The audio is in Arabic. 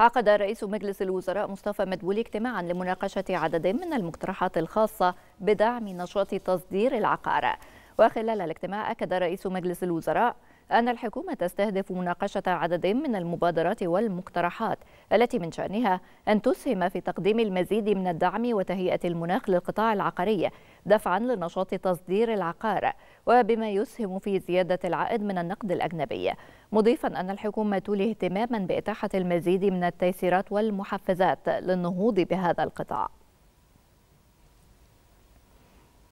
عقد رئيس مجلس الوزراء مصطفى مدبولي اجتماعا لمناقشة عدد من المقترحات الخاصة بدعم نشاط تصدير العقار وخلال الاجتماع أكد رئيس مجلس الوزراء أن الحكومة تستهدف مناقشة عدد من المبادرات والمقترحات التي من شأنها أن تسهم في تقديم المزيد من الدعم وتهيئة المناخ للقطاع العقاري دفعا لنشاط تصدير العقار وبما يسهم في زيادة العائد من النقد الأجنبي مضيفا أن الحكومة تولي اهتماما بإتاحة المزيد من التيسيرات والمحفزات للنهوض بهذا القطاع